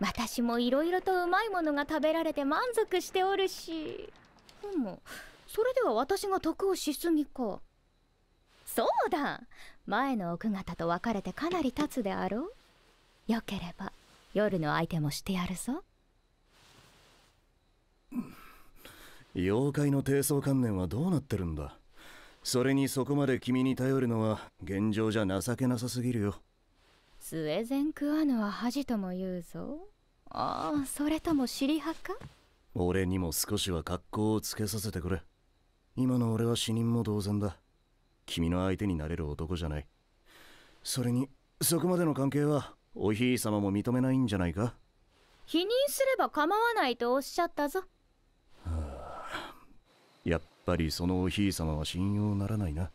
私もいろいろとうまいものが食べられて満足しておるしでもそれでは私が得をしすぎかそうだ前の奥方と別れてかなり経つであろうよければ夜の相手もしてやるぞ妖怪の低層観念はどうなってるんだそれにそこまで君に頼るのは現状じゃ情けなさすぎるよスウェゼンクわは恥とも言うぞああそれとも尻派か俺にも少しは格好をつけさせてくれ今の俺は死人も同然だ君の相手になれる男じゃないそれにそこまでの関係はおひい様も認めないんじゃないか否認すれば構わないとおっしゃったぞ、はあ、やっぱりそのおひい様は信用ならないな